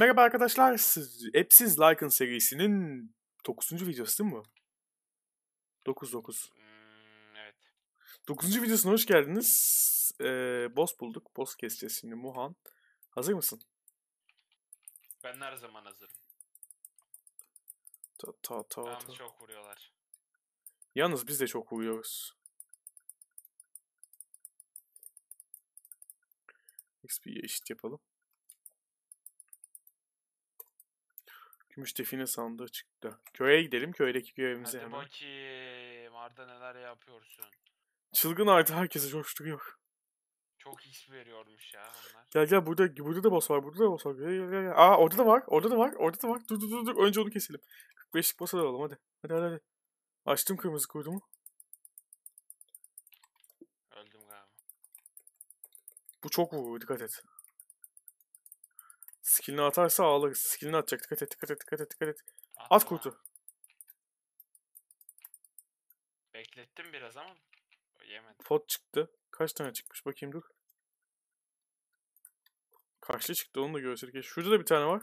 Merhaba arkadaşlar, siz, Epsiz Lycan serisinin 9. videosu değil mi? 9 9. Hmm, evet. 9. videosuna hoş geldiniz. Ee, boss bulduk. Boss keseceğiz şimdi Muhan. Hazır mısın? Ben her zaman hazırım. Ta ta ta ta. Tamam, çok vuruyorlar. Yalnız biz de çok vuruyoruz. XP'ye eşit yapalım. Gümüş define sandığı çıktı. Köye gidelim. Köydeki evimize. Hadi hemen. bakayım. Arda neler yapıyorsun? Çılgın Arda herkese coşturuyor. Çok X veriyormuş ya onlar. Gel gel burada burada da boss var. Burada da boss var. Gel gel gel. Aa orada da var. Orada da var. Orada da var. Dur dur dur. dur. Önce onu keselim. 45'lik boss'a da alalım hadi. Hadi hadi hadi. Açtım kırmızı kurdumu. Öldüm galiba. Bu çok vurur dikkat et. Skillini atarsa ağlarız. Skillini atacak. Dikkat et, dikkat et, dikkat et, dikkat et. Atma. At kurtu. Beklettim biraz ama yemedim. Pot çıktı. Kaç tane çıkmış bakayım dur. Kaçlı çıktı onu da görsek. E, şurada da bir tane var.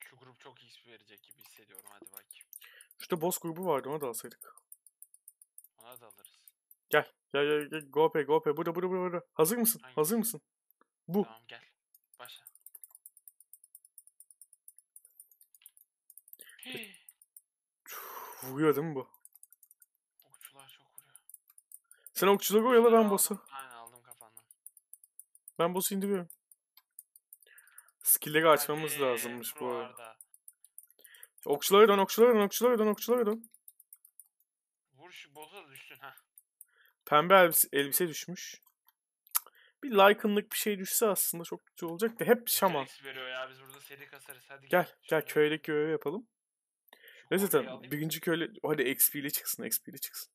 Şu grup çok XP verecek gibi hissediyorum hadi bakayım. Şurada boss grubu vardı ona da alsaydık. Ona da alırız. Gel gel gel, gel. Gope gope burada burada burada. Hazır mısın? Hangi? Hazır mısın? Bu. Tamam gel. Vuruyor değil mi bu? Okçular çok vuruyor. Sen okçuları oyala ben boss'u. Aynen aldım kafandan. Ben boss'u indiriyorum. Skill'leri açmamız Hadi, lazımmış bu arada. arada. Okçulara dön, okçulara dön, okçulara dön, okçulara dön. Vur şu boss'a düşsün ha. Pembe elbise, elbise düşmüş. Bir like'ınlık bir şey düşse aslında çok kötü olacak da hep şaman. Veriyor ya biz burada seri kasarız. Hadi gel, gel, gel köydeki görevi yapalım. Neyse tamam. Birinci köyle hadi XP ile çıksın. XP ile çıksın.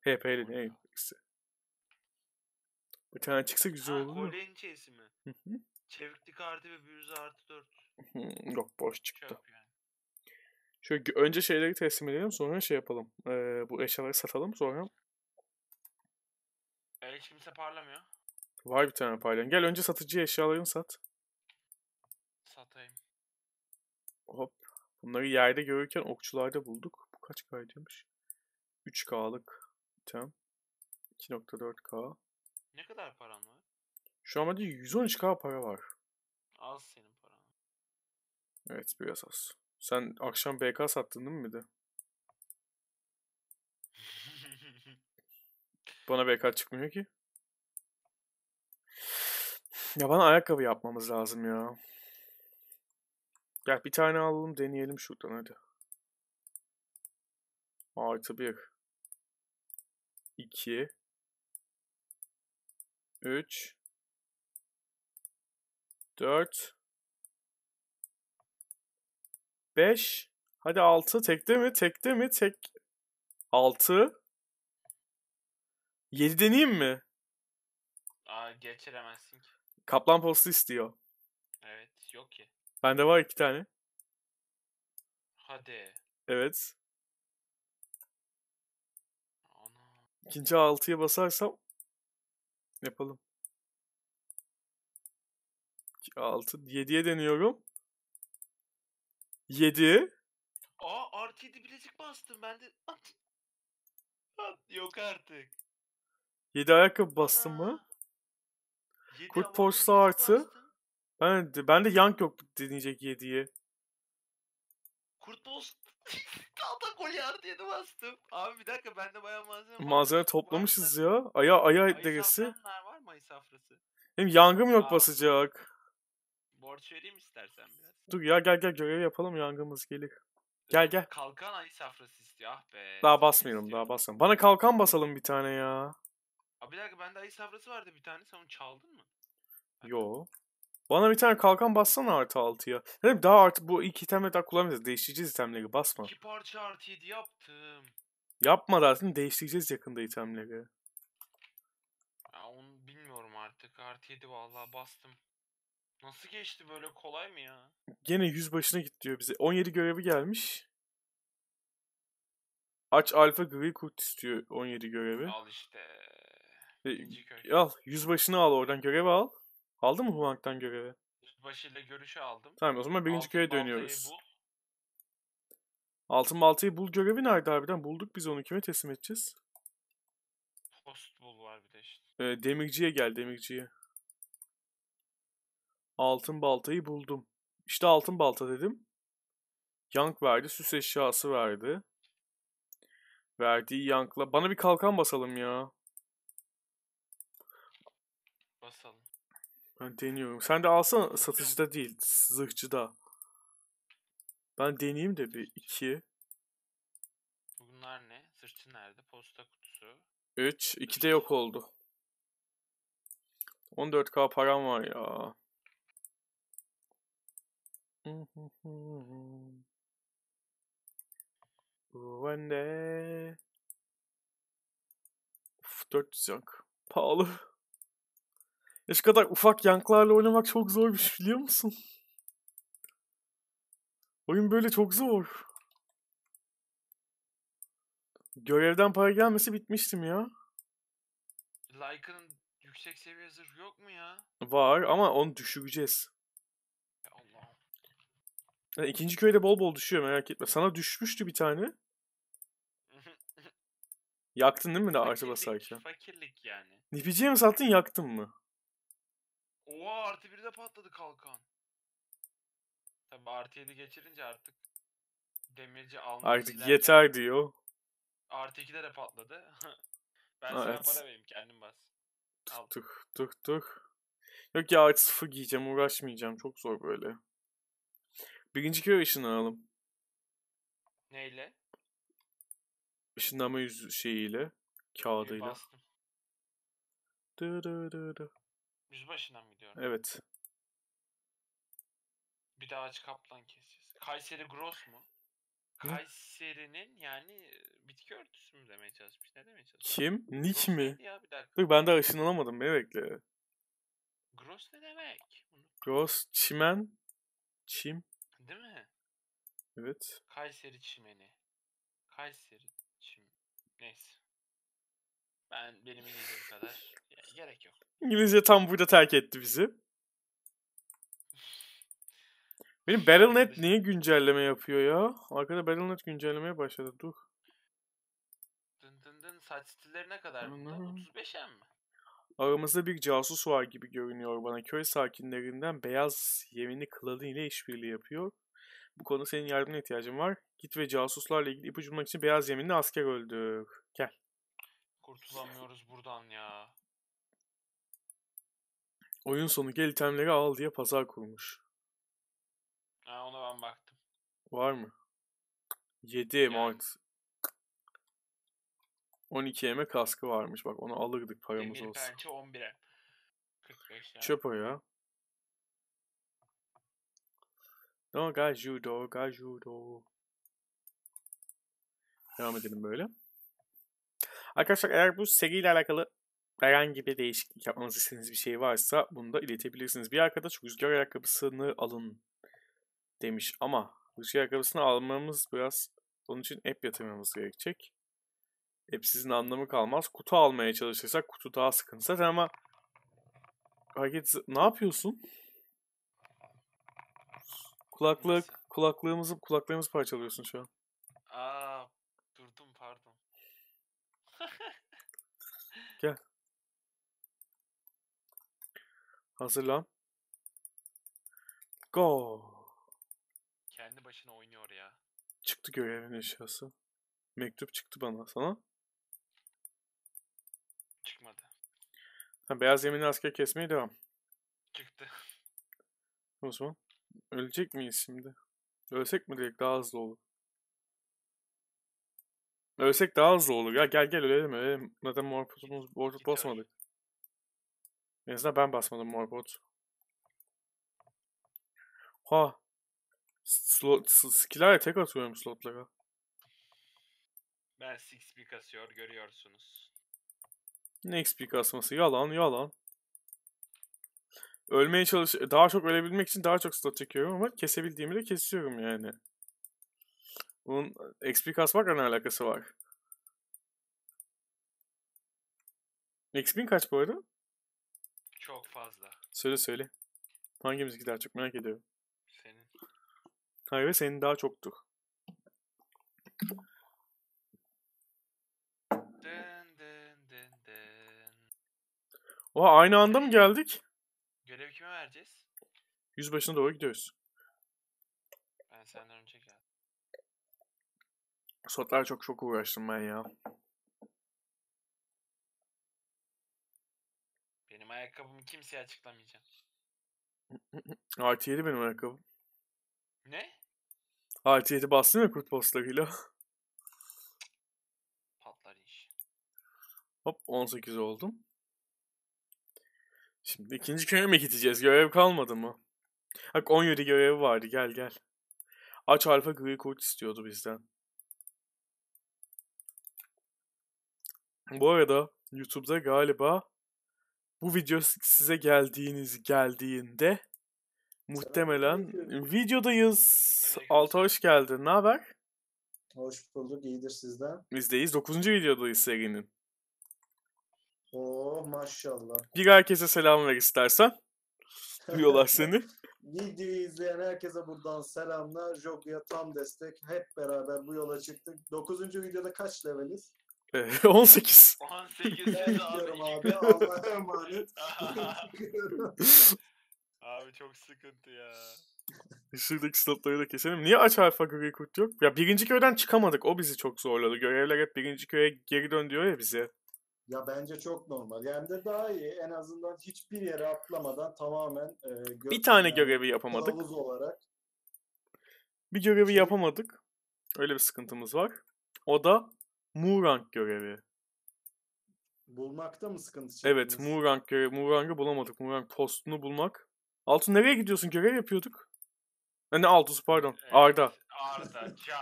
HP ile ne XP. Bir tane çıksa güzel olur mu? Golden çeyisi mi? Çeviklik artı ve büyüzü artı 4. Yok boş şey çıktı. Çöp yani. Şöyle önce şeyleri teslim edelim sonra şey yapalım. Ee, bu eşyaları satalım sonra. E, hiç kimse parlamıyor. Var bir tane parlayan. Gel önce satıcıya eşyalarını sat. Satayım. Hop. Bunları yerde görürken okçularda bulduk. Bu kaç kaydıymış? 3K'lık item. 2.4K. Ne kadar paran var? Şu an bende 113K para var. Az senin paran. Evet biraz az. Sen akşam BK sattın değil mi Bana BK çıkmıyor ki. Ya bana ayakkabı yapmamız lazım ya. Gel bir tane alalım deneyelim şuradan hadi. Artı bir. İki. Üç. Dört. Beş. Hadi altı. Tekte mi? Tekte mi? Tek. Altı. Yedi deneyeyim mi? Aa, geçiremezsin ki. Kaplan postu istiyor. Evet yok ki. Bende var iki tane. Hadi. Evet. Ana. İkinci altıya basarsam yapalım. 6 7'ye deniyorum. 7. Aa artı 7 bilezik bastım ben de. Yok artık. 7 ayakkabı bastım mı? Kurt Porsta artı. Bastım. Ben, de, ben de Young yok deneyecek yediği. Kurt Boz kalta gol yer diye bastım. Abi bir dakika de bayağı malzeme var. Malzeme toplamışız var. ya. Aya aya derisi. var mı safrası? Benim yangım yok Aa. basacak. Borç vereyim istersen biraz. Dur ya gel gel görev yapalım yangımız gelir. Ee, gel gel. Kalkan ayı safrası istiyor ah be. Daha basmıyorum daha basmıyorum. Bana kalkan basalım bir tane ya. Abi bir dakika bende ayı safrası vardı bir tane sen onu çaldın mı? Yo. Bana bir tane kalkan bassana artı ya. Hem daha artı bu iki itemle daha kullanmayacağız. Değiştireceğiz itemleri basma. İki parça artı 7 yaptım. Yapma zaten değiştireceğiz yakında itemleri. Ya onu bilmiyorum artık. Artı 7 vallahi bastım. Nasıl geçti böyle kolay mı ya? Gene yüz başına git diyor bize. 17 görevi gelmiş. Aç alfa gri kurt istiyor 17 görevi. Al işte. E, al başına al oradan görevi al. Aldı mı Huang'dan görevi? Yüzbaşı ile görüşü aldım. Tamam o zaman birinci Altın köye dönüyoruz. bul. Altın baltayı bul görevi nerede harbiden? Bulduk biz onu kime teslim edeceğiz? Post bul var bir de işte. Ee, demirciye gel demirciye. Altın baltayı buldum. İşte altın balta dedim. Yank verdi, süs eşyası verdi. Verdiği yankla. Bana bir kalkan basalım ya. Basalım. Ben deniyorum. Sen de alsana satıcıda değil, zırhçıda. Ben deneyeyim de bir iki. Bunlar ne? Zırhçı nerede? Posta kutusu. 3. 2 de yok oldu. 14k param var ya. One day. Of, 400 yak. Pahalı. Ya şu kadar ufak yanklarla oynamak çok zormuş biliyor musun? Oyun böyle çok zor. Görevden para gelmesi bitmiştim ya. Lycan'ın yüksek seviye zırh yok mu ya? Var ama onu düşüreceğiz. Allah. Yani köyde bol bol düşüyor merak etme. Sana düşmüştü bir tane. Yaktın değil mi de artı basarken? Fakirlik yani. Nipiciye mi sattın yaktın mı? Oo artı bir de patladı kalkan. Tabi artı yedi geçirince artık demirci almak Artık yeter diyor. Artı iki de patladı. ben evet. sana para vereyim kendim bas. Tuk tuk tuk. tık. Yok ya artı 0 giyeceğim uğraşmayacağım. Çok zor böyle. Birinci köy alalım. Neyle? Işınlama yüz şeyiyle. Kağıdıyla. Bastım. Dırırırı. Yüzbaşına mı gidiyorum? Evet. Bir daha aç kaplan keseceğiz. Kayseri Gross mu? Ne? Kayseri'nin yani bitki örtüsü mü demeye çalışmış? Ne demeye çalışmış? Kim? Nick Gross mi? Ya bir dakika. Dur ben de ışınlanamadım. Beni bekle. Gross ne demek? Gross, çimen, çim. Değil mi? Evet. Kayseri çimeni. Kayseri çim. Neyse. Ben benim bildiğim kadar Gerek yok. İngilizce tam burada terk etti bizi. Benim Battle.net niye güncelleme yapıyor ya? Arkada Battle.net güncellemeye başladı. Dur. Dın dın dın saç stilleri ne kadar bunda? 35'e mi? Aramızda bir casus var gibi görünüyor bana. Köy sakinlerinden beyaz yeminli klanı ile işbirliği yapıyor. Bu konuda senin yardımına ihtiyacım var. Git ve casuslarla ilgili ipucu bulmak için beyaz yeminli asker öldür. Gel. Kurtulamıyoruz buradan ya. Oyun sonu gel itemleri al diye pazar kurmuş. Ha, ona ben baktım. Var mı? 7 yani. Mart. 12 eme kaskı varmış. Bak onu alırdık paramız Demir olsa. Demir 11'e. 45 Çöp o ya. No gajudo, gajudo. Devam edelim böyle. Arkadaşlar eğer bu seriyle alakalı herhangi bir değişiklik yapmanız istediğiniz bir şey varsa bunu da iletebilirsiniz. Bir arkadaş rüzgar ayakkabısını alın demiş ama rüzgar ayakkabısını almamız biraz onun için app yatırmamız gerekecek. App sizin anlamı kalmaz. Kutu almaya çalışırsak kutu daha sıkıntı zaten ama Hareket ne yapıyorsun? Kulaklık, kulaklığımızı, kulaklarımızı parçalıyorsun şu an. Hazırlan. Go. Kendi başına oynuyor ya. Çıktı görevin eşyası. Mektup çıktı bana sana. Çıkmadı. Ha, beyaz yeminli asker kesmeye devam. Çıktı. O zaman ölecek miyiz şimdi? Ölsek mi direkt daha hızlı olur. Ölsek daha hızlı olur ya. Gel gel ölelim ölelim. Neden morfosumuz boş basmadık. En azından ben basmadım Morbot. Ha. Slot, skillerle tek atıyorum slotlara. Ben 6 kasıyor görüyorsunuz. Ne XP kasması? Yalan yalan. Ölmeye çalış daha çok ölebilmek için daha çok slot çekiyorum ama kesebildiğimi de kesiyorum yani. Bunun e, XP kasmakla ne alakası var? XP'in kaç bu arada? Çok fazla. Söyle söyle. Hangimiz daha çok merak ediyorum. Senin. Hayır ve senin daha çoktu. Den den den den. Oha aynı anda mı geldik? Görevi kime vereceğiz? Yüzbaşına doğru gidiyoruz. Ben senden önce geldim. Sotlar çok çok uğraştım ben ya. Ayakkabımı kimseye açıklamayacağım. Artı 7 benim ayakkabım. Ne? Artı 7 bastın ya kurt postlarıyla. Patlar iş. Hop 18 oldum. Şimdi ikinci köye mi gideceğiz? Görev kalmadı mı? Bak 17 görevi vardı gel gel. Aç alfa gri kurt istiyordu bizden. Bu arada YouTube'da galiba bu video size geldiğiniz geldiğinde muhtemelen videodayız. Altı hoş geldin. Ne haber? Hoş bulduk. İyidir sizden. Bizdeyiz. Dokuzuncu videodayız serinin. Oh maşallah. Bir herkese selam ver istersen. Duyuyorlar seni. Videoyu izleyen herkese buradan selamlar. Joku'ya tam destek. Hep beraber bu yola çıktık. Dokuzuncu videoda kaç leveliz? 18. Ee, 18 abi. abi Allah'a emanet. abi çok sıkıntı ya. Şuradaki stopları da keselim. Niye aç alfa gri kurt yok? Ya birinci köyden çıkamadık. O bizi çok zorladı. Görevler hep birinci köye geri dön diyor ya bize. Ya bence çok normal. Yani de daha iyi. En azından hiçbir yere atlamadan tamamen e, gö- bir tane görevi yapamadık. Havuz olarak. Bir görevi şey yapamadık. Öyle bir sıkıntımız var. O da Murang görevi. Bulmakta mı sıkıntı çektiniz? Evet Murang görevi. Murang'ı bulamadık. Murang postunu bulmak. Altun nereye gidiyorsun? Görev yapıyorduk. Ha, ne Altus pardon. Evet. Arda. Arda, Can,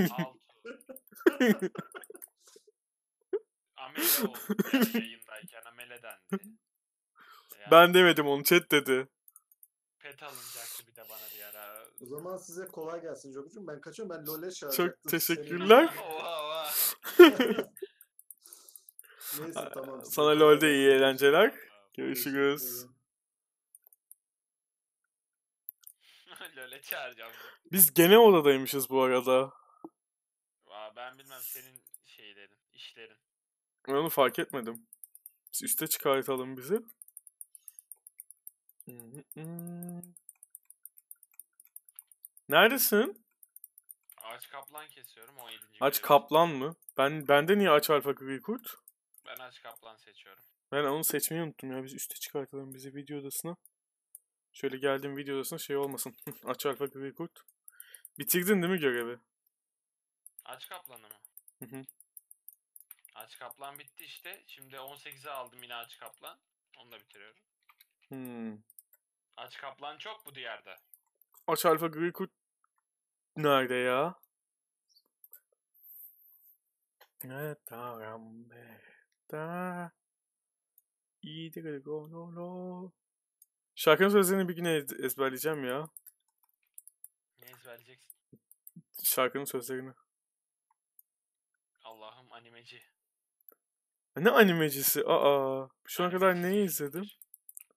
Altus. Amele oldu yani Yani ben demedim onu chat dedi. Pet alınca o zaman size kolay gelsin Cokucuğum. Ben kaçıyorum. Ben LoL'e çağıracaktım. Çok teşekkürler. Neyse tamam. Sana LoL'de iyi eğlenceler. Görüşürüz. LoL'e çağıracağım. Biz gene odadaymışız bu arada. Aa, ben bilmem senin şeylerin, işlerin. Ben onu fark etmedim. Biz üste çıkartalım bizi. Neredesin? Aç kaplan kesiyorum 17. Aç görev. kaplan mı? Ben bende niye aç alfa gri kurt? Ben aç kaplan seçiyorum. Ben onu seçmeyi unuttum ya. Biz üste çıkartalım bizi video odasına. Şöyle geldim video odasına şey olmasın. aç alfa gri kurt. Bitirdin değil mi görevi? Aç kaplanı mı? Hı hı. Aç kaplan bitti işte. Şimdi 18'e aldım yine aç kaplan. Onu da bitiriyorum. Hmm. Aç kaplan çok bu diyarda. Aç alfa gri kurt nerede ya? Şarkının sözlerini bir gün ezberleyeceğim ya. Ne ezberleyeceksin? Şarkının sözlerini. Allah'ım animeci. Ne animecisi? Aa, şu an kadar neyi izledim?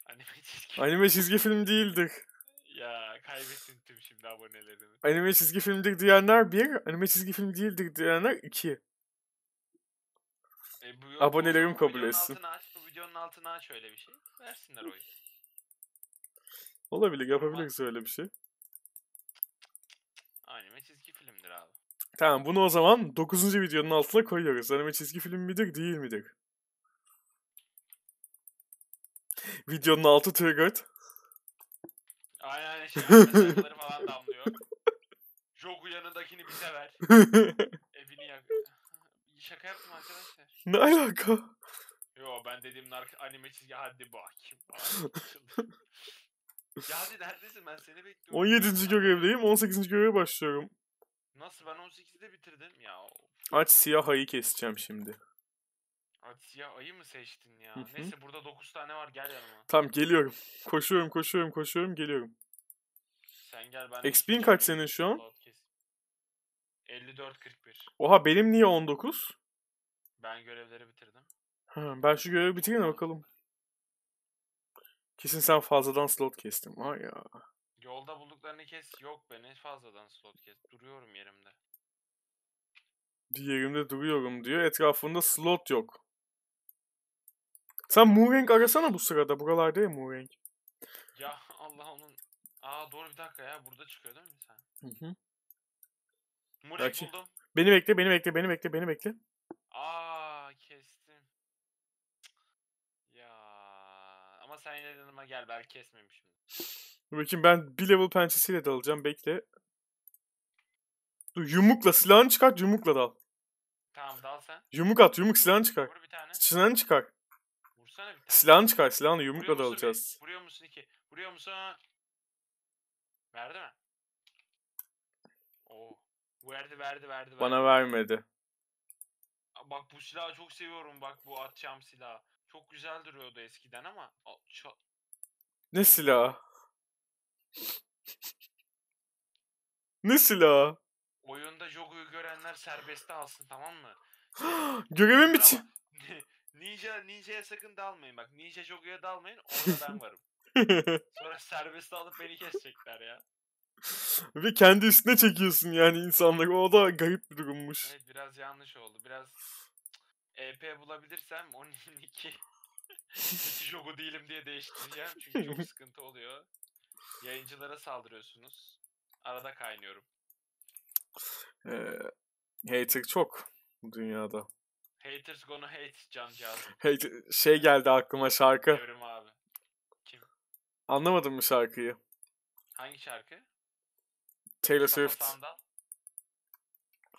Anime çizgi. Anime çizgi film değildir. Ya kaybettim şimdi abonelerini. Anime çizgi filmdir diyenler bir, anime çizgi film değildir diyenler iki. E, bu, Abonelerim bu, kabul etsin. Altına bu videonun altına şöyle bir şey. Versinler oyu. Olabilir yapabiliriz öyle bir şey. Anime çizgi filmdir abi. Tamam bunu o zaman 9. videonun altına koyuyoruz. Anime çizgi film midir değil midir? Videonun altı Turgut. Aynen aynen şey falan damlıyor. Jogu yanındakini bize ver. Evini yak. Şaka yaptım arkadaşlar. Ne alaka? Yo ben dediğim nark anime çizgi hadi bakayım. ya hadi neredesin ben seni bekliyorum. 17. görevdeyim 18. göreve başlıyorum. Nasıl ben 18'de bitirdim ya. Aç siyah ayı keseceğim şimdi. Ya ayı mı seçtin ya? Hı-hı. Neyse burada 9 tane var gel yanıma. Tamam geliyorum. Koşuyorum koşuyorum koşuyorum geliyorum. Sen gel ben. XP'in kaç senin şu an? 54-41. Oha benim niye 19? Ben görevleri bitirdim. ben şu görevi bitireyim bakalım. Kesin sen fazladan slot kestin var ya. Yolda bulduklarını kes yok beni fazladan slot kes. Duruyorum yerimde. Yerimde duruyorum diyor. Etrafında slot yok. Sen Mooring arasana bu sırada. Buralarda ya Mooring. Ya Allah onun... Aa doğru bir dakika ya. Burada çıkıyor değil mi sen? Hı hı. Mooring Belki... buldum. Beni bekle, beni bekle, beni bekle, beni bekle. Aa kestim. Ya ama sen yine yanıma gel. Belki kesmemişim. Dur bakayım ben bir level pençesiyle dalacağım. Bekle. Dur yumrukla silahını çıkart yumukla dal. Tamam dal sen. Yumuk at yumuk silahını çıkar. Vur bir tane. Silahını çıkar. Vursana bir tane. Silahını çıkar silahını yumrukla da alacağız. Vuruyor musun iki? Vuruyor musun? Verdi mi? Oo. Oh. Verdi verdi verdi. verdi. Bana vermedi. Bak bu silahı çok seviyorum bak bu atacağım silahı. Çok güzel duruyordu eskiden ama. Ne silahı? ne silahı? Oyunda Jogo'yu görenler serbeste alsın tamam mı? Görevin bitti. Ninja Ninja'ya sakın dalmayın bak. Ninja Jogo'ya dalmayın. Orada ben varım. Sonra serbest alıp beni kesecekler ya. Ve kendi üstüne çekiyorsun yani insanlık. O da garip bir durummuş. Evet biraz yanlış oldu. Biraz EP bulabilirsem onun iki Jogo değilim diye değiştireceğim. Çünkü çok sıkıntı oluyor. Yayıncılara saldırıyorsunuz. Arada kaynıyorum. Ee, hater çok bu dünyada. Haters gonna hate cancağız. Hate, şey geldi aklıma şarkı. Evrim abi. Kim? Anlamadın mı şarkıyı? Hangi şarkı? Taylor Swift.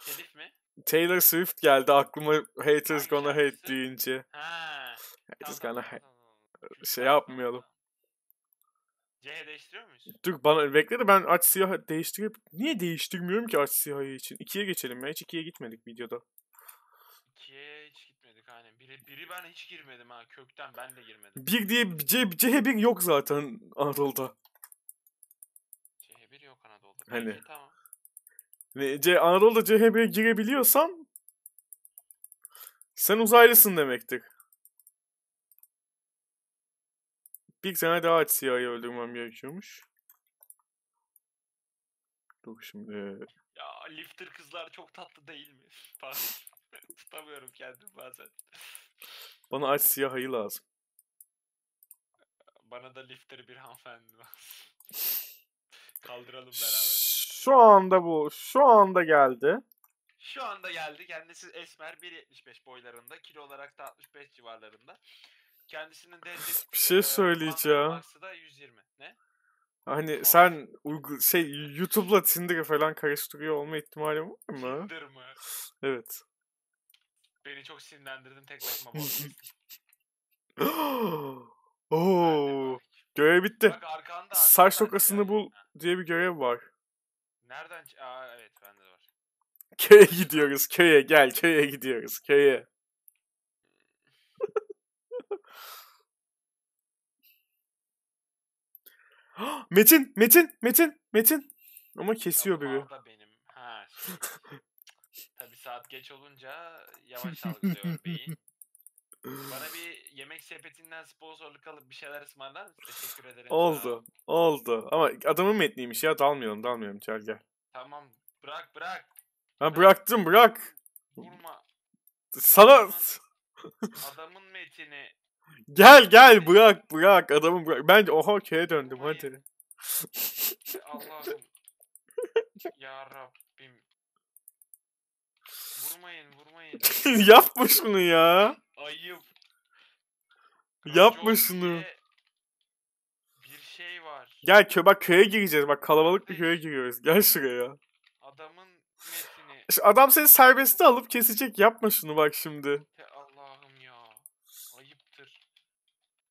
Telif mi? Taylor Swift geldi aklıma haters Hangi gonna şarkısı? hate deyince. Ha. Haters gonna hate. Ee, şey yapmayalım. C'ye değiştiriyor muyuz? Dur bana bekle de ben aç siyah değiştirip niye değiştirmiyorum ki aç siyahı için? 2'ye geçelim ya hiç 2'ye gitmedik videoda. Biri, biri ben hiç girmedim ha kökten ben de girmedim. Bir diye C, C1 yok zaten Anadolu'da. c bir yok Anadolu'da. Hani. Peki, tamam. Ve C, Anadolu'da C1'e girebiliyorsan sen uzaylısın demektir. Bir tane daha aç siyahı öldürmem gerekiyormuş. Dur şimdi. Ya lifter kızlar çok tatlı değil mi? Tutamıyorum kendimi bazen. Bana aç siyah lazım. Bana da lifter bir hanımefendi lazım. Kaldıralım beraber. Şu anda bu. Şu anda geldi. Şu anda geldi. Kendisi esmer 1.75 boylarında. Kilo olarak da 65 civarlarında. Kendisinin de bir şey söyleyeceğim. Maksı da 120. Ne? Hani o sen uygu şey YouTube'la Tinder'ı falan karıştırıyor olma ihtimali var mı? Tinder mı? Evet. Beni çok sinirlendirdin tek başıma Oo. Görev bitti. Bak arkanda, Saç tokasını bul diye bir görev var. Nereden? Aa evet bende de var. Köye gidiyoruz. Köye gel. Köye gidiyoruz. Köye. Metin, Metin, Metin, Metin. Ama kesiyor biri. benim. Ha. saat geç olunca yavaş algılıyor beyin. Bana bir yemek sepetinden sponsorluk alıp bir şeyler ısmarlar Teşekkür ederim. Oldu. Sana. Oldu. Ama adamın metniymiş ya. Dalmayalım dalmayalım. Gel gel. Tamam. Bırak bırak. Ha bıraktım bırak. Vurma. Sana... Adamın, adamın metini. Gel gel bırak bırak adamın bırak. Ben oha köye döndüm Vurmayın. hadi. Allah'ım. ya Vurmayın vurmayın. Yapma şunu ya. Ayıp. Kanka Yapma şunu. Bir şey var. Gel kö bak köye gireceğiz. Bak kalabalık bir şey köye giriyoruz. Gel şuraya. Adamın metini. Şu adam seni serbestte alıp kesecek. Yapma şunu bak şimdi. Ya Allah'ım ya. Ayıptır.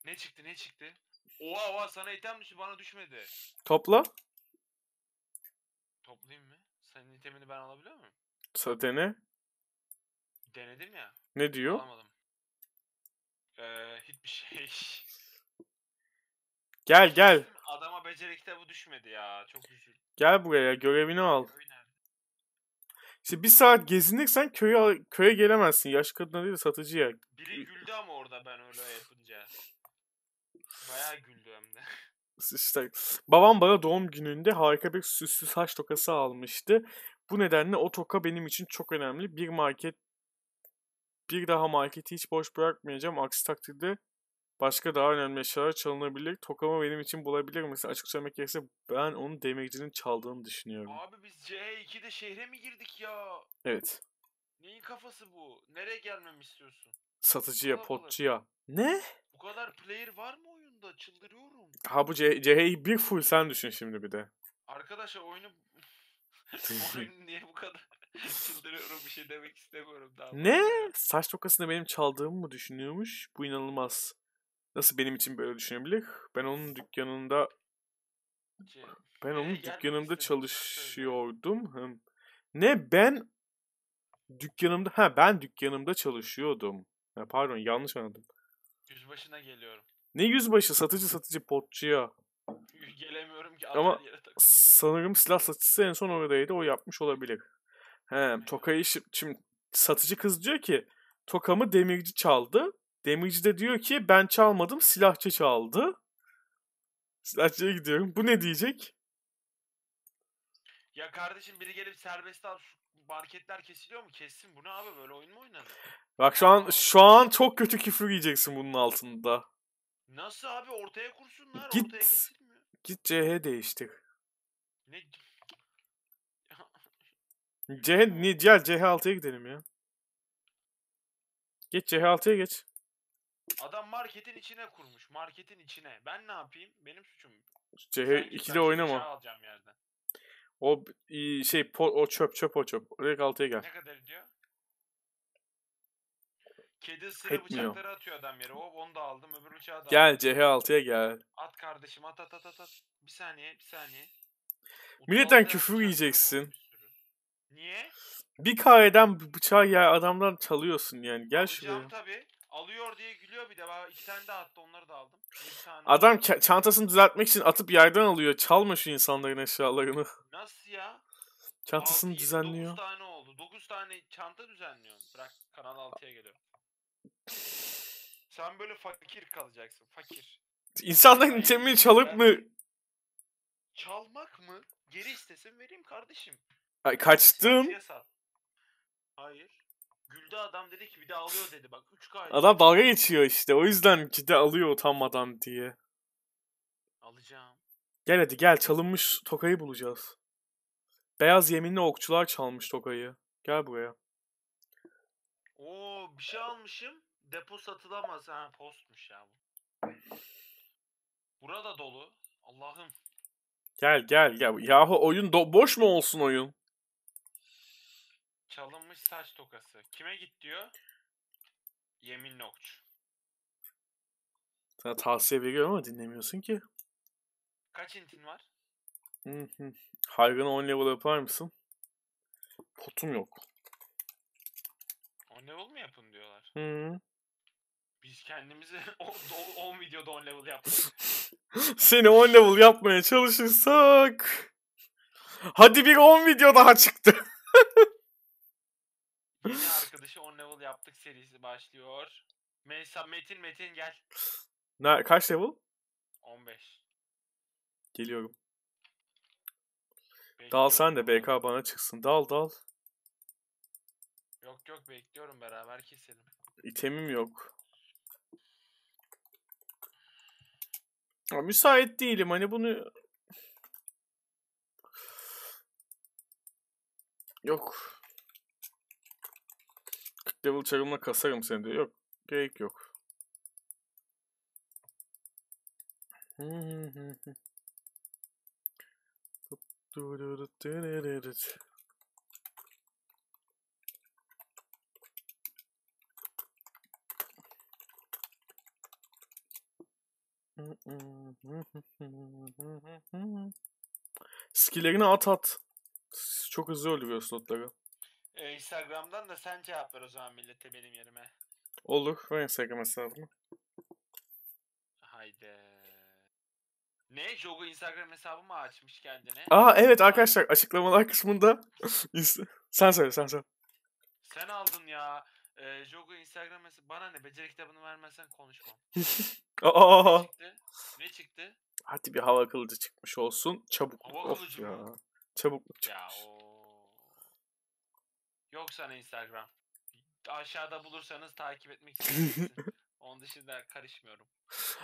Ne çıktı ne çıktı? Oha oha sana item düştü bana düşmedi. Topla. Toplayayım mı? Senin itemini ben alabiliyor muyum? Satene. Denedim ya. Ne diyor? Alamadım. Ee, hiçbir şey. Gel gel. Adama beceri kitabı düşmedi ya. Çok üzüldüm. Gel buraya görevini al. İşte bir saat gezindik sen köye köye gelemezsin. Yaş kadına değil ya. Biri güldü ama orada ben öyle yapınca. Bayağı güldü hem de. İşte babam bana doğum gününde harika bir süslü saç tokası almıştı. Bu nedenle o toka benim için çok önemli. Bir market bir daha marketi hiç boş bırakmayacağım. Aksi takdirde başka daha önemli eşyalar çalınabilir. Tokamı benim için bulabilir misin? Açık söylemek gerekirse ben onun demircinin çaldığını düşünüyorum. Abi biz CH2'de e şehre mi girdik ya? Evet. Neyin kafası bu? Nereye gelmemi istiyorsun? Satıcıya, Nasıl potçuya. Ne? Bu kadar player var mı oyunda? Çıldırıyorum. Ha bu CH'yi e, e bir full sen düşün şimdi bir de. Arkadaşlar oyunu... oyunu niye bu kadar... Çıldırıyorum bir şey demek istemiyorum daha. Ne? Bana. Saç tokasını benim çaldığımı mı düşünüyormuş? Bu inanılmaz. Nasıl benim için böyle düşünebilir? Ben onun dükkanında ben onun ee, dükkanımda çalışıyordum. Ne ben dükkanımda ha ben dükkanımda çalışıyordum. Ha, pardon yanlış anladım. Yüzbaşına geliyorum. Ne yüzbaşı? Satıcı satıcı potçuya. Gelemiyorum ki. Ama sanırım silah satıcısı en son oradaydı. O yapmış olabilir. He, Tokay'ı şimdi satıcı kız diyor ki Tokamı demirci çaldı. Demirci de diyor ki ben çalmadım silahçı çaldı. Silahçıya gidiyorum. Bu ne diyecek? Ya kardeşim biri gelip serbest al marketler kesiliyor mu? Kessin. Bu ne abi böyle oyun mu oynanır? Bak şu an şu an çok kötü küfür yiyeceksin bunun altında. Nasıl abi ortaya kursunlar? Git, ortaya kesilmiyor. Git CH değiştir. Ne C, niye, gel CH6'ya gidelim ya. Geç CH6'ya geç. Adam marketin içine kurmuş. Marketin içine. Ben ne yapayım? Benim suçum. CH2'de oynama. O şey po, o çöp çöp o çöp. oraya 6'ya gel. Ne kadar ediyor? Kedi ısırı Etmiyor. bıçakları atıyor adam yere. O onu da aldım. Öbür bıçağı da Gel CH6'ya gel. At kardeşim at at at at. Bir saniye bir saniye. Milletten küfür yiyeceksin. Niye? Bir kareden bıçağı ya adamdan çalıyorsun yani. Gel şuraya. tabii. Alıyor diye gülüyor bir de. Ben iki tane de attı onları da aldım. Bir tane Adam ke- çantasını düzeltmek için atıp yerden alıyor. Çalma şu insanların eşyalarını. Nasıl ya? Çantasını 6, düzenliyor. 9 tane oldu. 9 tane çanta düzenliyor. Bırak kanal 6'ya geliyorum. Sen böyle fakir kalacaksın. Fakir. İnsanların temini çalıp mı? Çalmak mı? Geri istesin vereyim kardeşim. Ay, kaçtım. Hayır. Güldü adam dedi ki bir de alıyor dedi bak 3K. Adam dalga geçiyor işte. O yüzden ki de alıyor utanmadan diye. Alacağım. Gel hadi gel çalınmış tokayı bulacağız. Beyaz yeminli okçular çalmış tokayı. Gel buraya. Oo bir şey almışım. Depo satılamaz ha postmuş ya bu. Burada dolu. Allah'ım. Gel gel gel. Yahu oyun do- boş mu olsun oyun? Çalınmış saç tokası. Kime git diyor? Yemin Nokç. Sana tavsiye veriyorum ama dinlemiyorsun ki. Kaç intin var? Hı hı. Hayranı 10 level yapar mısın? Potum yok. On level mi yapın diyorlar? Hı hı. Biz kendimizi 10 videoda on level yaptık. Seni on level yapmaya çalışırsak... Hadi bir 10 video daha çıktı. Yeni arkadaşı on level yaptık serisi başlıyor. Mesela Metin Metin gel. Ne, kaç level? 15. Geliyorum. Dal sen de BK bana çıksın. Dal dal. Yok yok bekliyorum beraber keselim. İtemim yok. Ya, müsait değilim hani bunu... Yok. Devil çarımla kasarım seni diyor. Yok gerek yok. Skillerini at at. Çok hızlı öldürüyor slotları. Ee, Instagram'dan da sen cevap ver o zaman millete benim yerime. Olur. ben Instagram hesabımı. Haydi. Ne? Jogo Instagram hesabı mı açmış kendine. Aa evet arkadaşlar açıklamalar kısmında. sen söyle sen söyle. Sen aldın ya. Ee, Jogo Instagram hesabı. Bana ne? Beceri kitabını vermezsen konuşmam. Aa. Ne çıktı? Ne çıktı? Hadi bir hava kılıcı çıkmış olsun. Çabuk. Hava kılıcı mı? Çabuk çıkmış. Ya o Yok sana Instagram. Aşağıda bulursanız takip etmek istersiniz. Onun dışında karışmıyorum.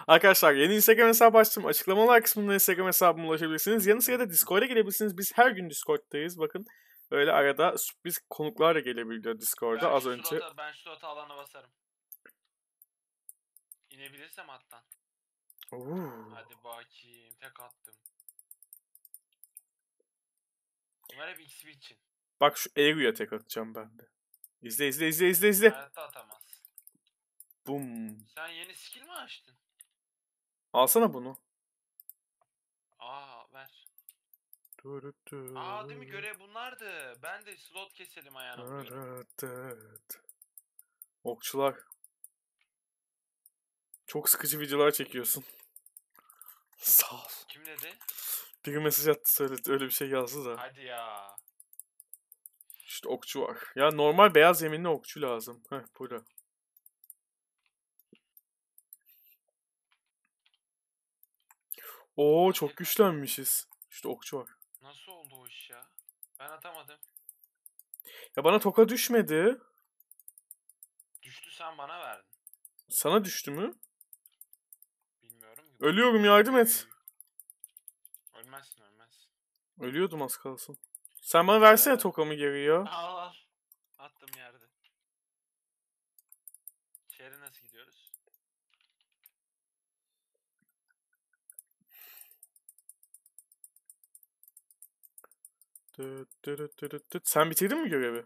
Arkadaşlar yeni Instagram hesabı açtım. Açıklamalar kısmında Instagram hesabıma ulaşabilirsiniz. Yanı sıra da Discord'a gelebilirsiniz. Biz her gün Discord'dayız. Bakın öyle arada sürpriz konuklar da gelebiliyor Discord'a. Ben Az şu önce. ben şu slota alana basarım. İnebilirsem hatta. Oo. Hadi bakayım. Tek attım. Bunlar hep XP için. Bak şu Egu'ya tek atacağım ben de. İzle izle izle izle izle. Hayatta atamaz. Bum. Sen yeni skill mi açtın? Alsana bunu. Aa ver. Dırı dırı. Aa değil mi görev bunlardı. Ben de slot keselim ayağına. Dırı Okçular. Çok sıkıcı videolar çekiyorsun. Sağ ol. Kim dedi? Biri mesaj attı söyledi. Öyle bir şey yazdı da. Hadi ya. İşte okçu var. Ya normal beyaz zeminli okçu lazım. Heh burada. Oo çok güçlenmişiz. İşte okçu var. Nasıl oldu o iş ya? Ben atamadım. Ya bana toka düşmedi. Düştü sen bana verdin. Sana düştü mü? Bilmiyorum. Ölüyorum yardım et. Ölmezsin ölmez. Ölüyordum az kalsın. Sen bana versene tokamı geliyor. Al al. Attım yerde. Şehre nasıl gidiyoruz? Düt düt düt düt. Sen bitirdin mi görevi?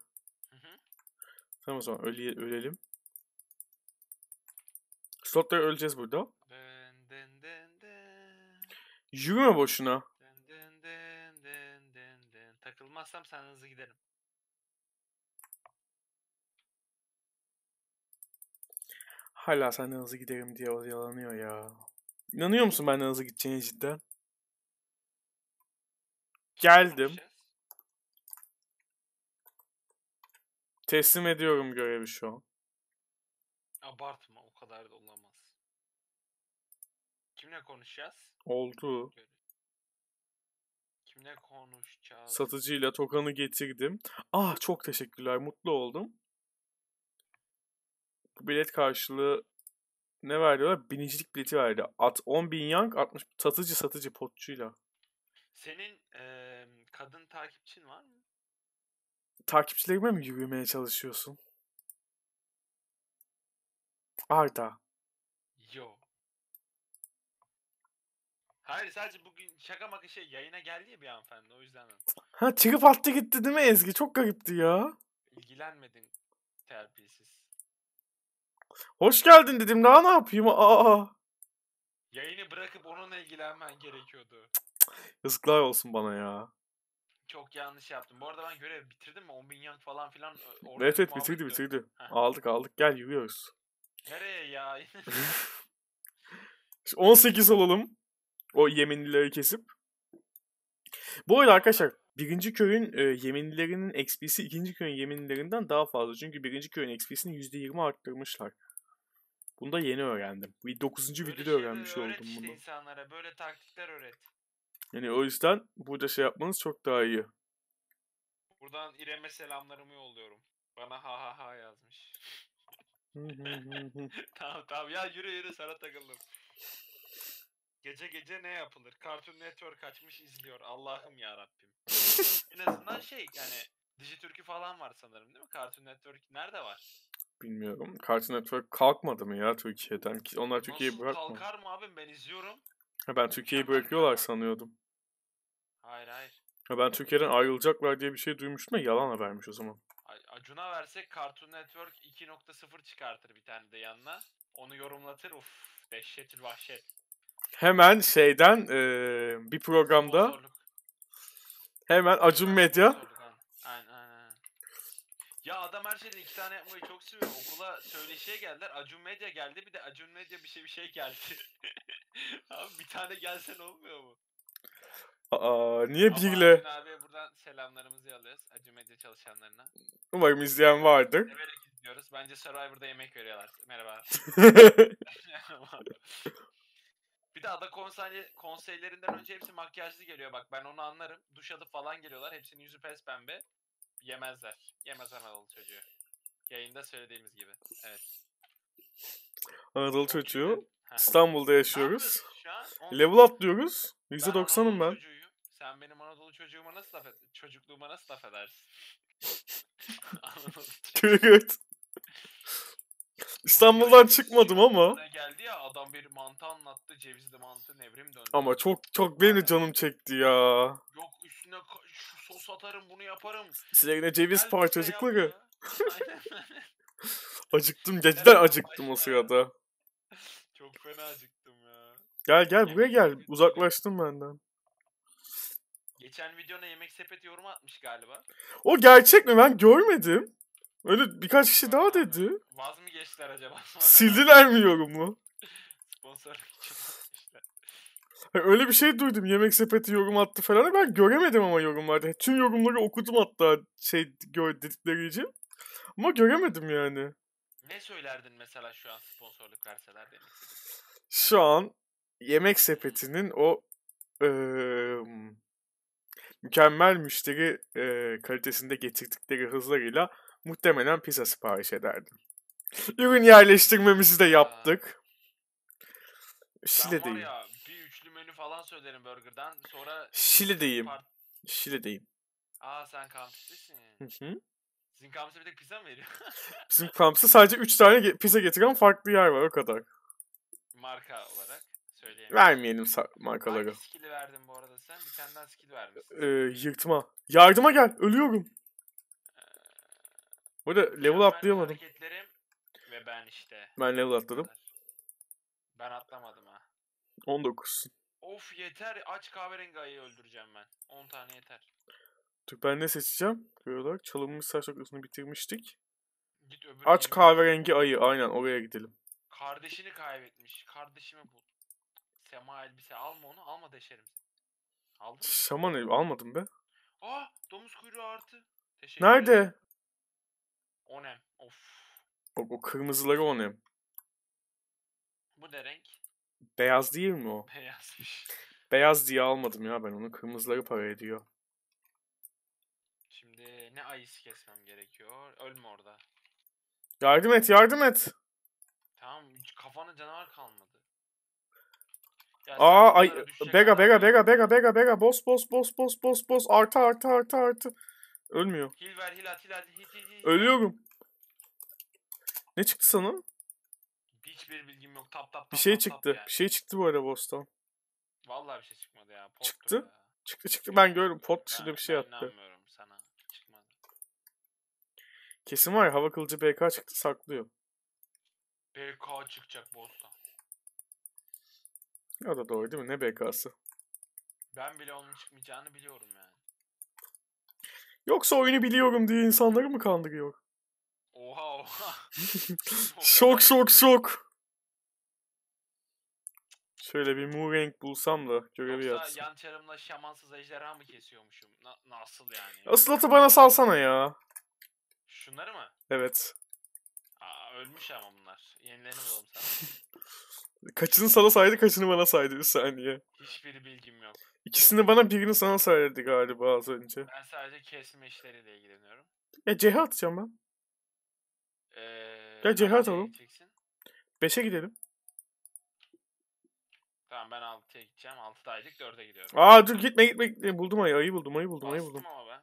Hı hı. Tamam o zaman öle ölelim. Slotları öleceğiz burada. Dın Yürüme boşuna. Bulmazsam senden hızlı giderim. Hala senden hızlı giderim diye o yalanıyor ya. İnanıyor musun benden hızlı gideceğine cidden? Geldim. Teslim ediyorum görevi şu an. Abartma o kadar da olamaz. Kimle konuşacağız? Oldu. Görev. Kimle konuşacağız? Satıcıyla tokanı getirdim. Ah çok teşekkürler mutlu oldum. Bilet karşılığı ne verdiler? Binicilik bileti verdi. At 10 bin yank 60 satıcı satıcı potçuyla. Senin e, kadın takipçin var mı? Takipçilerime mi yürümeye çalışıyorsun? Arda. Hayır sadece bugün şaka maka şey yayına geldi ya bir hanımefendi o yüzden. Ha çıkıp attı gitti değil mi Ezgi? Çok garipti ya. İlgilenmedin terbiyesiz. Hoş geldin dedim daha ne yapayım? Aa. Yayını bırakıp onunla ilgilenmen gerekiyordu. Yazıklar olsun bana ya. Çok yanlış yaptım. Bu arada ben görev bitirdim mi? 10 bin yank falan filan. Orada evet evet bitirdi bitirdi. aldık aldık gel yürüyoruz. Nereye ya? 18 olalım. O Yeminlileri kesip. Bu arada arkadaşlar birinci köyün e, Yeminlilerinin XP'si ikinci köyün Yeminlilerinden daha fazla. Çünkü birinci köyün XP'sini %20 arttırmışlar. Bunu da yeni öğrendim. Bu 9. Böyle videoda öğrenmiş oldum işte bunu. insanlara böyle taktikler öğret. Yani o yüzden burada şey yapmanız çok daha iyi. Buradan İrem'e selamlarımı yolluyorum. Bana ha ha ha yazmış. tamam tamam ya yürü yürü sana takıldım. Gece gece ne yapılır? Cartoon Network açmış izliyor. Allah'ım ya Rabbim. en azından şey yani Dijitürk'ü falan var sanırım değil mi? Cartoon Network nerede var? Bilmiyorum. Cartoon Network kalkmadı mı ya Türkiye'den? onlar Türkiye'yi Nasıl kalkar mı abim ben izliyorum. ben Türkiye'yi bırakıyorlar sanıyordum. Hayır hayır. ben Türkiye'den ayrılacaklar diye bir şey duymuştum da yalan habermiş o zaman. Acun'a versek Cartoon Network 2.0 çıkartır bir tane de yanına. Onu yorumlatır. Uf dehşetül vahşet hemen şeyden e, bir programda hemen Acun Medya. Ya adam her şeyden iki tane yapmayı çok seviyor. Okula söyleşiye geldiler. Acun Medya geldi bir de Acun Medya bir şey bir şey geldi. abi bir tane gelsen olmuyor mu? Aa, niye birle? Abi buradan selamlarımızı yolluyoruz Acun Medya çalışanlarına. Umarım izleyen vardır. Evet, diyoruz. Bence Survivor'da yemek veriyorlar. Merhaba. bir de ada konsey, konseylerinden önce hepsi makyajlı geliyor bak ben onu anlarım. Duş adı falan geliyorlar. Hepsinin yüzü pes pembe. Yemezler. Yemez Anadolu çocuğu. Yayında söylediğimiz gibi. Evet. Anadolu çocuğu. İstanbul'da yaşıyoruz. Level atlıyoruz. %90'ım ben. Çocuğuyum. Sen benim Anadolu çocuğuma nasıl laf edersin? Çocukluğuma nasıl laf edersin? Anadolu çocuğu. İstanbul'dan çıkmadım ama. Geldi ya adam bir mantı anlattı. Cevizli mantı nevrim döndü. Ama çok çok beni canım çekti ya. Yok üstüne şu sos atarım bunu yaparım. Size yine ceviz parçacıklı mı? acıktım. Gerçekten acıktım o sırada. Çok fena acıktım ya. Gel gel buraya gel. uzaklaştım benden. Geçen videona yemek sepeti yorum atmış galiba. O gerçek mi? Ben görmedim. Öyle birkaç kişi daha dedi. Vaz mı geçtiler acaba? Sildiler mi yorumu? Sponsorluk için Öyle bir şey duydum. Yemek sepeti yorum attı falan. Ben göremedim ama yorumlarda. Tüm yorumları okudum hatta şey gör dedikleri için. Ama göremedim yani. Ne söylerdin mesela şu an sponsorluk verseler Şu an yemek sepetinin o e, mükemmel müşteri e, kalitesinde getirdikleri hızlarıyla Muhtemelen pizza sipariş ederdim. Ürün yerleştirmemizi de yaptık. Şile ben var değil. ya bir üçlü menü falan söylerim Burger'dan. Sonra Şile'deyim. Şile'deyim. Aa sen kampüstesin. Hı hı. Sizin kampüste bir tek pizza mı veriyor? Bizim kampüste sadece 3 tane pizza getiren farklı yer var o kadar. Marka olarak söyleyemem. Vermeyelim sa- markaları. Hangi skill'i verdin bu arada sen? Bir tane daha skill vermişsin. Ee, yırtma. Yardıma gel ölüyorum. Bu da level atlayamadım. Hareketlerim ve ben işte. Ben level atladım. Ben atlamadım ha. 19. Of yeter aç kahverengi ayı öldüreceğim ben. 10 tane yeter. Türk ben ne seçeceğim? Göre olarak çalınmış saç noktasını bitirmiştik. Git öbür Aç yere- kahverengi ayı aynen oraya gidelim. Kardeşini kaybetmiş. Kardeşimi bul. Sema elbise alma onu alma deşerim. seni. Aldın mı? Şaman el- almadım be. Aa ah, domuz kuyruğu artı. Teşekkür ederim. Nerede? Onem. Of. Bak o kırmızıları onem. Bu ne renk? Beyaz değil mi o? Beyaz. Beyaz diye almadım ya ben onu. Kırmızıları para ediyor. Şimdi ne ayısı kesmem gerekiyor? Ölme orada. Yardım et yardım et. Tamam kafana canavar kalmadı. Ya Aa ay Bega Bega Bega Bega Bega Bega boss boss boss boss boss boss artı artı artı artı. Ölmüyor. Hil ver hil at hil at. Ölüyorum. Ne çıktı sana? Hiçbir bilgim yok. Tap tap tap. Bir şey tap, çıktı. Tap yani. Bir şey çıktı bu arada boss'tan. Vallahi bir şey çıkmadı ya. Pot çıktı. Ya. Çıktı çıktı. Ben gördüm. Pot dışında bir şey attı. İnanmıyorum sana. Çıkmadı. Kesin var ya hava kılıcı BK çıktı saklıyor. BK çıkacak boss'tan. Ya da doğru değil mi? Ne BK'sı? Ben bile onun çıkmayacağını biliyorum yani. Yoksa oyunu biliyorum diye insanları mı kandırıyor? Oha oha. şok şok şok. Şöyle bir Murang bulsam da görevi Yoksa yan çarımla şamansız ejderha mı kesiyormuşum? Na- nasıl yani? Islatı bana salsana ya. Şunları mı? Evet. Aa, ölmüş ama bunlar. Yenilerini bulalım sana. kaçını sana saydı kaçını bana saydı bir saniye. Hiçbir bilgim yok. İkisini bana birini sana söyledi galiba az önce. Ben sadece kesme işleriyle ilgileniyorum. Ya e, CH atacağım ben. Ee, ya CH atalım. 5'e gidelim. Tamam ben 6'ya gideceğim. 6'daydık 4'e gidiyorum. Aa dur gitme gitme. gitme. Buldum ayı. Ayı buldum ayı buldum ayı buldum. Bastım ama ben.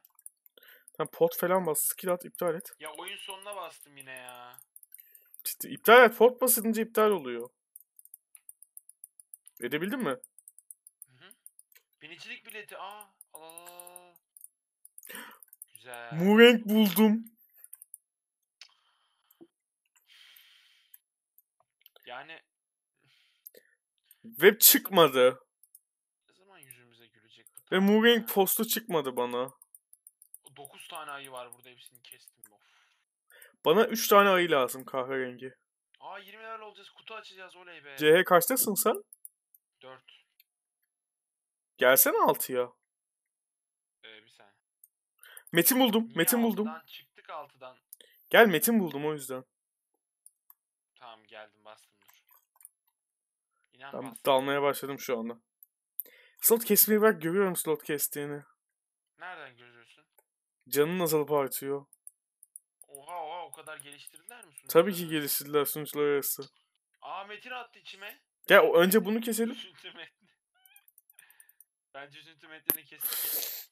Sen pot falan bas. Skill at iptal et. Ya oyun sonuna bastım yine ya. Ciddi, iptal et. Pot basınca iptal oluyor. Edebildin mi? Binicilik bileti. Aa, al Güzel. Murenk buldum. Yani web çıkmadı. Ne zaman yüzümüze gülecek bu? Ve Murenk postu çıkmadı bana. 9 tane ayı var burada hepsini kestim of. Bana 3 tane ayı lazım kahverengi. Aa 20 level olacağız kutu açacağız oley be. CH kaçtasın sen? 4. Gelsene 6'ya. Ee, bir saniye. Metin buldum. Niye metin buldum. Çıktık 6'dan. Gel Metin buldum o yüzden. Tamam geldim bastım dur. İnan ben bastım. dalmaya başladım şu anda. Slot kesmeyi bak görüyorum slot kestiğini. Nereden görüyorsun? Canın azalıp artıyor. Oha oha o kadar geliştirdiler mi sunucuları? Tabii ki geliştirdiler sunucular arası. Aa Metin attı içime. Gel önce bunu keselim. Bence üzüntü metnini kestik.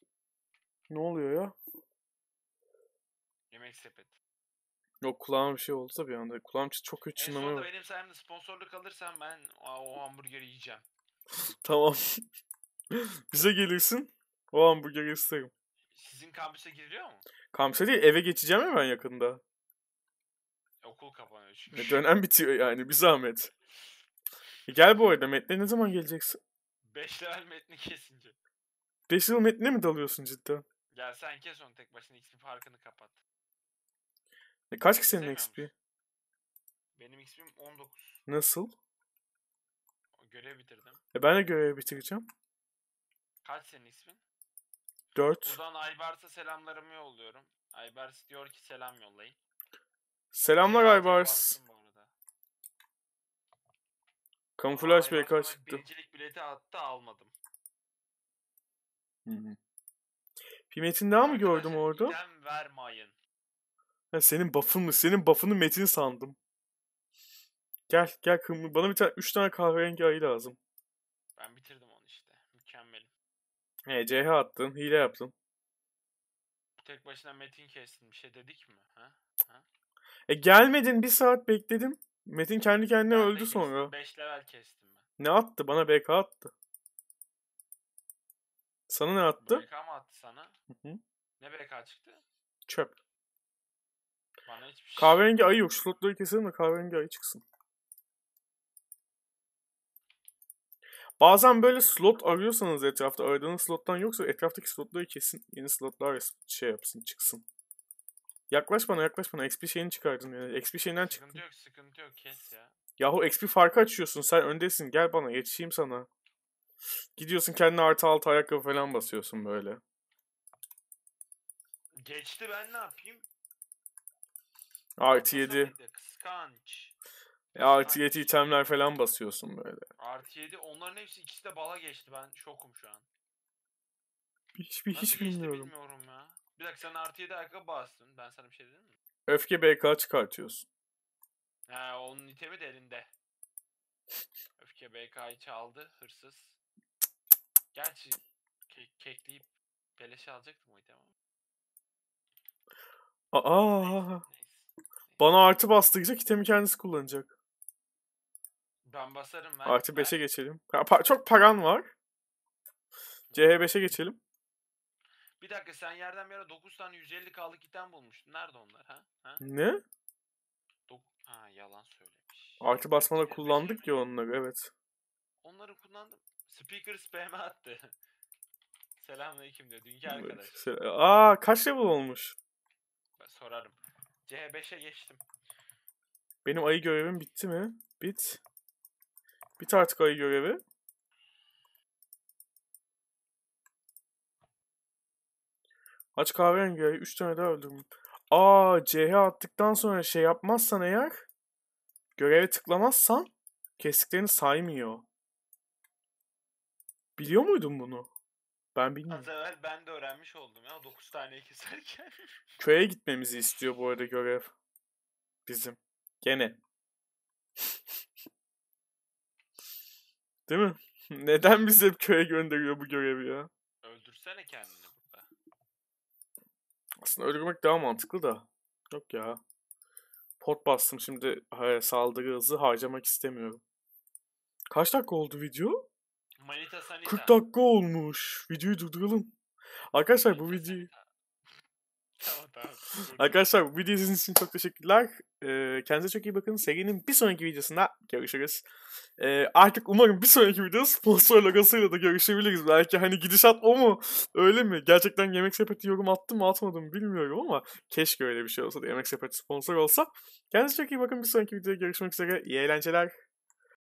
Ne oluyor ya? Yemek sepet. Yok kulağıma bir şey oldu da bir anda. Kulağım çok kötü En sonunda benim sayemde sponsorluk alırsam ben o, o hamburgeri yiyeceğim. Tamam. Bize gelirsin. O hamburger isterim. Sizin kampüse giriliyor mu? Kampüse değil eve geçeceğim ya ben yakında. Okul kapanıyor çünkü. E, dönem bitiyor yani bir zahmet. E, gel bu arada Metne ne zaman geleceksin? 5 level metni kesince. 5 level metnine mi dalıyorsun cidden? Ya sen kes onu tek başına XP farkını kapat. E kaç ki senin XP? Musun? Benim XP'm 19. Nasıl? Görev bitirdim. E ben de görevi bitireceğim. Kaç senin ismin? 4. Buradan Aybars'a selamlarımı yolluyorum. Aybars diyor ki selam yollayın. Selamlar Aybars. Kamuflaj BK bak, çıktı. Birincilik bileti attı almadım. Hı hı. Bir metin daha mı gördüm orada? İdem vermayın. Ha, senin buff'ın mı? Senin buff'ını metin sandım. Gel gel kırmızı. Bana bir tane 3 tane kahverengi ayı lazım. Ben bitirdim onu işte. Mükemmelim. He CH attın. Hile yaptın. Tek başına metin kestin. Bir şey dedik mi? Ha? ha? E gelmedin. Bir saat bekledim. Metin kendi kendine ben öldü sonra. 5 level kestim ben. Ne attı? Bana BK attı. Sana ne attı? BK mı attı sana? Hı-hı. Ne BK çıktı? Çöp. Bana hiçbir şey. Kahverengi ayı yok. slotları keselim de kahverengi ayı çıksın. Bazen böyle slot arıyorsanız etrafta aradığınız slottan yoksa etraftaki slotları kesin yeni slotlar şey yapsın çıksın. Yaklaş bana yaklaş bana. XP şeyini çıkardın yani. XP şeyinden çıktın. Sıkıntı yok sıkıntı yok kes ya. Yahu XP farkı açıyorsun. Sen öndesin. Gel bana yetişeyim sana. Gidiyorsun kendine artı altı ayakkabı falan basıyorsun böyle. Geçti ben ne yapayım? Artı yedi. Kıskanç. Ya e, artı yedi itemler falan basıyorsun böyle. Artı yedi onların hepsi ikisi de bala geçti ben şokum şu an. Hiç, hiç, hiç bilmiyorum. bilmiyorum ya. Bir dakika sen artı 7 ayakkabı bastın. Ben sana bir şey dedim mi? Öfke BK çıkartıyorsun. Ha onun itemi de elinde. Öfke BK'yı çaldı hırsız. Gerçi ke- kekleyip beleşe alacaktım o itemi. Aa. Bana artı bastıracak itemi kendisi kullanacak. Ben basarım ben. Artı 5'e geçelim. Pa- pa- çok paran var. CH5'e geçelim. Bir dakika sen yerden bir ara 9 tane 150 kalık item bulmuştun. Nerede onlar ha? ha? Ne? Dok ha yalan söylemiş. Artı basmada evet, kullandık ya onları evet. Onları kullandım. Speaker spam'e attı. Selamünaleyküm diyor dünkü arkadaş. Aa kaç level olmuş? Ben sorarım. C5'e geçtim. Benim ayı görevim bitti mi? Bit. Bit artık ayı görevi. Aç kahverengi ya. 3 tane daha öldürdüm. Aa CH attıktan sonra şey yapmazsan eğer göreve tıklamazsan kesiklerini saymıyor. Biliyor muydun bunu? Ben bilmiyorum. Az evvel ben de öğrenmiş oldum ya 9 tane keserken. Köye gitmemizi istiyor bu arada görev. Bizim. Gene. Değil mi? Neden bizi hep köye gönderiyor bu görevi ya? Öldürsene kendini. Aslında öldürmek daha mantıklı da. Yok ya. Pot bastım şimdi saldırı hızı harcamak istemiyorum. Kaç dakika oldu video? Manita 40 dakika olmuş. Videoyu durduralım. Arkadaşlar bu videoyu... Arkadaşlar bu video izlediğiniz için çok teşekkürler. Ee, kendinize çok iyi bakın. Serinin bir sonraki videosunda görüşürüz. Ee, artık umarım bir sonraki video sponsor logosuyla da görüşebiliriz. Belki hani gidişat o mu? Öyle mi? Gerçekten Yemek Sepeti yorum attım mı atmadım mı bilmiyorum ama keşke öyle bir şey olsa da Yemek Sepeti sponsor olsa. Kendinize çok iyi bakın. Bir sonraki videoda görüşmek üzere. İyi eğlenceler.